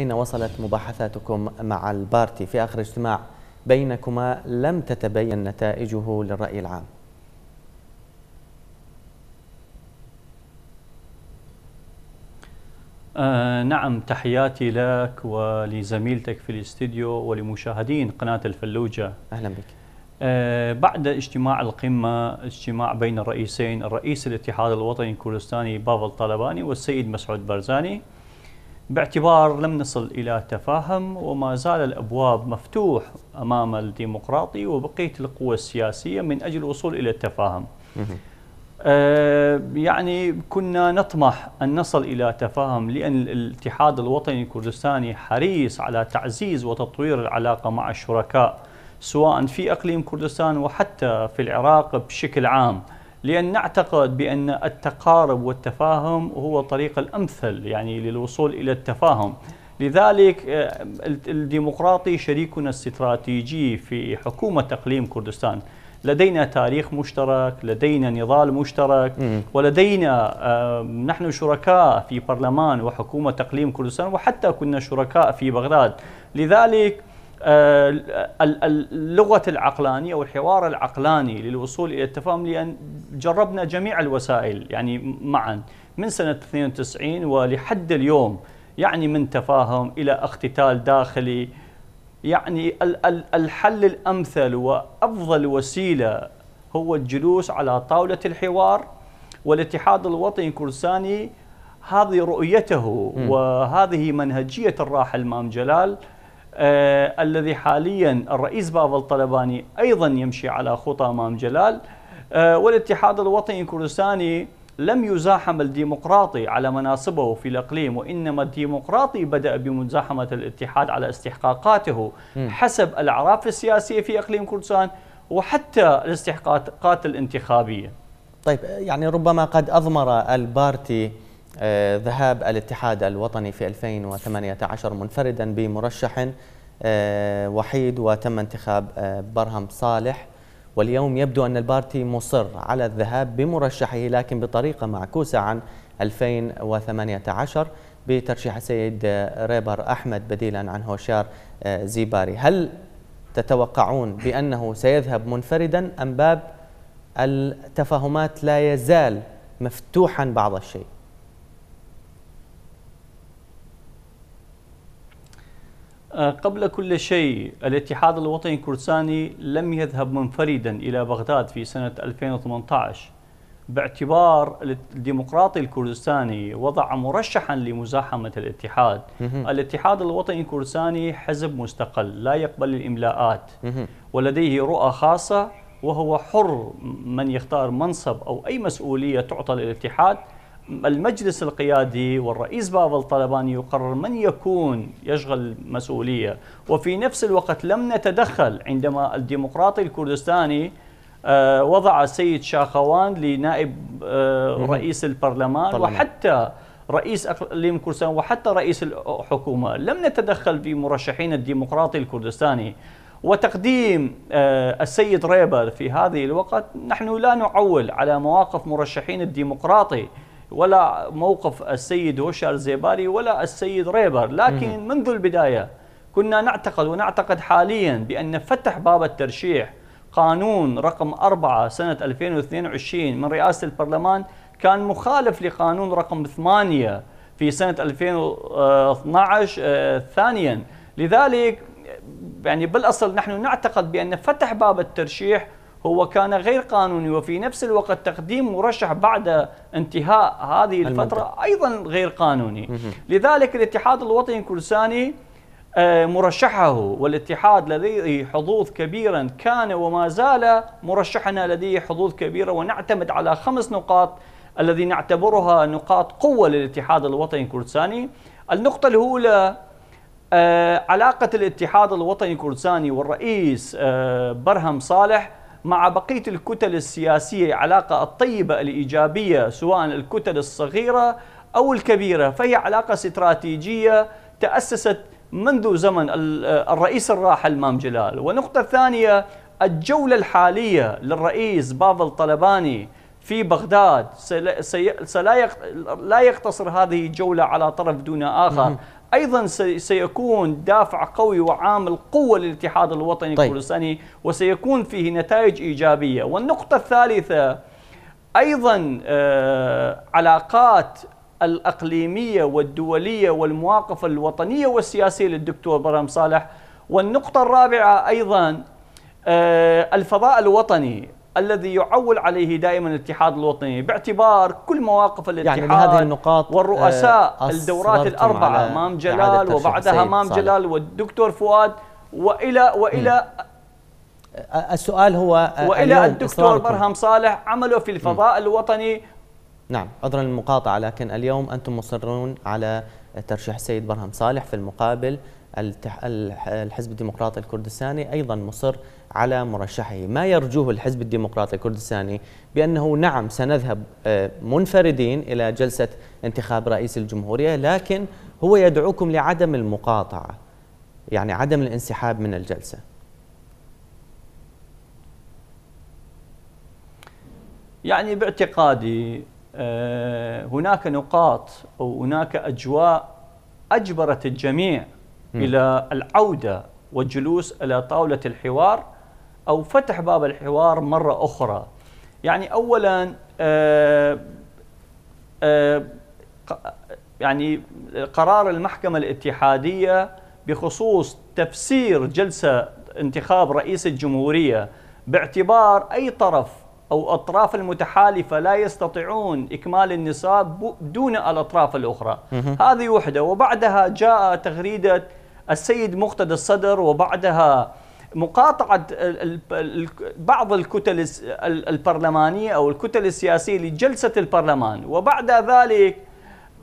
أين وصلت مباحثاتكم مع البارتي في آخر اجتماع بينكما لم تتبين نتائجه للرأي العام آه نعم تحياتي لك ولزميلتك في الاستديو ولمشاهدين قناة الفلوجة أهلا بك آه بعد اجتماع القمة اجتماع بين الرئيسين الرئيس الاتحاد الوطني الكردستاني بافل طالباني والسيد مسعود برزاني باعتبار لم نصل إلى تفاهم وما زال الأبواب مفتوح أمام الديمقراطي وبقية القوى السياسية من أجل الوصول إلى التفاهم آه يعني كنا نطمح أن نصل إلى تفاهم لأن الاتحاد الوطني الكردستاني حريص على تعزيز وتطوير العلاقة مع الشركاء سواء في أقليم كردستان وحتى في العراق بشكل عام لأن نعتقد بأن التقارب والتفاهم هو الطريق الأمثل يعني للوصول إلى التفاهم لذلك آه، الديمقراطي شريكنا الاستراتيجي في حكومة أقليم كردستان لدينا تاريخ مشترك لدينا نضال مشترك ولدينا نحن شركاء في برلمان وحكومة تقليم كردستان وحتى كنا شركاء في بغداد لذلك آه، اللغة العقلانية والحوار العقلاني للوصول إلى التفاهم لأن جربنا جميع الوسائل يعني معا من سنة 92 ولحد اليوم يعني من تفاهم إلى اختتال داخلي يعني الحل الأمثل وأفضل وسيلة هو الجلوس على طاولة الحوار والاتحاد الوطني الكردستاني هذه رؤيته وهذه منهجية الراحل مام جلال آه الذي حاليا الرئيس بافل طلباني أيضا يمشي على خطى مام جلال آه، والاتحاد الوطني الكردستاني لم يزاحم الديمقراطي على مناصبه في الأقليم وإنما الديمقراطي بدأ بمزاحمة الاتحاد على استحقاقاته حسب الأعراف السياسية في أقليم كردستان وحتى الاستحقاقات الانتخابية طيب يعني ربما قد أضمر البارتي آه، ذهاب الاتحاد الوطني في 2018 منفردا بمرشح آه، وحيد وتم انتخاب برهم صالح واليوم يبدو أن البارتي مصر على الذهاب بمرشحه لكن بطريقة معكوسة عن 2018 بترشيح السيد ريبر أحمد بديلا عن هوشار آه، زيباري هل تتوقعون بأنه سيذهب منفردا أم باب التفاهمات لا يزال مفتوحا بعض الشيء؟ آه، قبل كل شيء الاتحاد الوطني الكردستاني لم يذهب منفردا إلى بغداد في سنة 2018 باعتبار الديمقراطي الكردستاني وضع مرشحا لمزاحمة الاتحاد الاتحاد الوطني الكردستاني حزب مستقل لا يقبل الإملاءات ولديه رؤى خاصة وهو حر من يختار منصب أو أي مسؤولية تعطى للاتحاد المجلس القيادي والرئيس بافل طالبان يقرر من يكون يشغل المسؤولية وفي نفس الوقت لم نتدخل عندما الديمقراطي الكردستاني آه، وضع السيد شاخوان لنائب آه، رئيس البرلمان طبعاً. وحتى رئيس اقليم كردستان وحتى رئيس الحكومه لم نتدخل في مرشحين الديمقراطي الكردستاني وتقديم آه، السيد ريبر في هذه الوقت نحن لا نعول على مواقف مرشحين الديمقراطي ولا موقف السيد هوشار زيباري ولا السيد ريبر لكن منذ البداية كنا نعتقد ونعتقد حاليا بأن فتح باب الترشيح قانون رقم 4 سنة 2022 من رئاسة البرلمان كان مخالف لقانون رقم 8 في سنة 2012 آه، ثانيا لذلك يعني بالأصل نحن نعتقد بأن فتح باب الترشيح هو كان غير قانوني وفي نفس الوقت تقديم مرشح بعد انتهاء هذه الفترة أيضا غير قانوني لذلك الاتحاد الوطني الكرساني آه، مرشحه والاتحاد لديه حظوظ كبيرا كان وما زال مرشحنا لديه حظوظ كبيرة ونعتمد على خمس نقاط الذي نعتبرها نقاط قوة للاتحاد الوطني الكردستاني النقطة الأولى آه، علاقة الاتحاد الوطني الكردستاني والرئيس آه، برهم صالح مع بقية الكتل السياسية علاقة الطيبة الإيجابية سواء الكتل الصغيرة أو الكبيرة فهي علاقة استراتيجية تأسست منذ زمن الرئيس الراحل مام جلال ونقطة ثانية الجولة الحالية للرئيس بافل طلباني في بغداد سلا لا يقتصر هذه الجولة على طرف دون آخر ايضا سيكون دافع قوي وعامل قوه للاتحاد الوطني طيب. الكردستاني وسيكون فيه نتائج ايجابيه والنقطه الثالثه ايضا آه، علاقات الاقليميه والدوليه والمواقف الوطنيه والسياسيه للدكتور برام صالح والنقطه الرابعه ايضا آه، الفضاء الوطني الذي يعول عليه دائما الاتحاد الوطني باعتبار كل مواقف يعني الاتحاد يعني هذه النقاط والرؤساء آه، الدورات الاربعه امام جلال وبعدها امام جلال والدكتور فؤاد والى والى م. السؤال هو آه، والى الدكتور برهم صالح عمله في الفضاء م. الوطني نعم عذرا المقاطعه لكن اليوم انتم مصرون على ترشيح السيد برهم صالح في المقابل الحزب الديمقراطي الكردستاني أيضا مصر على مرشحه ما يرجوه الحزب الديمقراطي الكردستاني بأنه نعم سنذهب آه، منفردين إلى جلسة انتخاب رئيس الجمهورية لكن هو يدعوكم لعدم المقاطعة يعني عدم الانسحاب من الجلسة يعني باعتقادي آه، هناك نقاط أو هناك أجواء أجبرت الجميع م. الى العوده والجلوس الى طاوله الحوار او فتح باب الحوار مره اخرى. يعني اولا آآ آه، آآ آه، يعني قرار المحكمه الاتحاديه بخصوص تفسير جلسه انتخاب رئيس الجمهوريه باعتبار اي طرف او اطراف المتحالفه لا يستطيعون اكمال النصاب دون الاطراف الاخرى. هذه وحده وبعدها جاء تغريده السيد مقتدى الصدر وبعدها مقاطعة بعض الكتل البرلمانية أو الكتل السياسية لجلسة البرلمان وبعد ذلك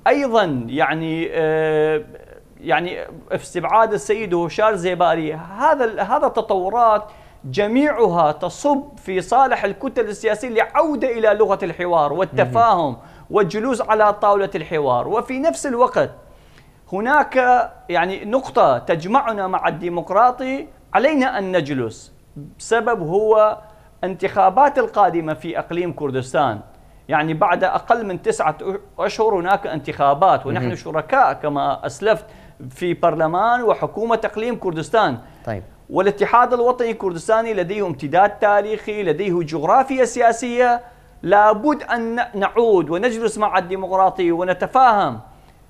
أيضا يعني آه، يعني استبعاد السيد هشام زيباري هذا هذا التطورات جميعها تصب في صالح الكتل السياسية لعودة إلى لغة الحوار والتفاهم والجلوس على طاولة الحوار وفي نفس الوقت هناك يعني نقطة تجمعنا مع الديمقراطي علينا أن نجلس بسبب هو انتخابات القادمة في أقليم كردستان يعني بعد أقل من تسعة أشهر هناك انتخابات ونحن شركاء كما أسلفت في برلمان وحكومة أقليم كردستان طيب والاتحاد الوطني الكردستاني لديه امتداد تاريخي لديه جغرافيا سياسية لابد أن نعود ونجلس مع الديمقراطي ونتفاهم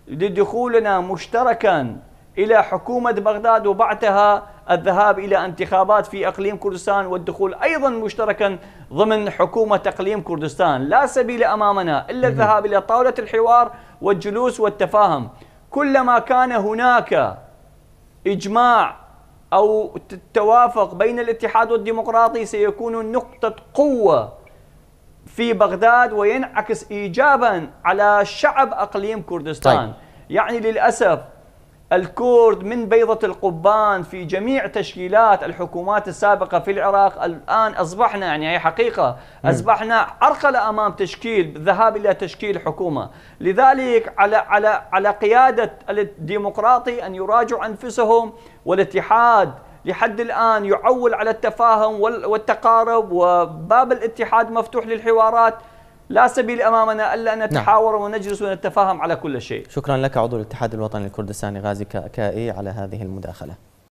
لدخولنا مشتركا إلى حكومة بغداد وبعدها الذهاب إلى انتخابات في أقليم كردستان والدخول أيضا مشتركا ضمن حكومة أقليم كردستان لا سبيل أمامنا إلا الذهاب إلى طاولة الحوار والجلوس والتفاهم كلما كان هناك إجماع أو توافق بين الاتحاد والديمقراطي سيكون نقطة قوة في بغداد وينعكس ايجابا على شعب اقليم كردستان طيب. يعني للاسف الكرد من بيضة القبان في جميع تشكيلات الحكومات السابقة في العراق الآن أصبحنا يعني هي حقيقة أصبحنا عرقلة أمام تشكيل الذهاب إلى تشكيل حكومة لذلك على على على قيادة الديمقراطي أن يراجعوا أنفسهم والاتحاد لحد الآن يعول على التفاهم والتقارب وباب الاتحاد مفتوح للحوارات لا سبيل امامنا الا ان نعم. نتحاور نعم. ونجلس ونتفاهم على كل شيء. شكرا لك عضو الاتحاد الوطني الكردستاني غازي كائي على هذه المداخله.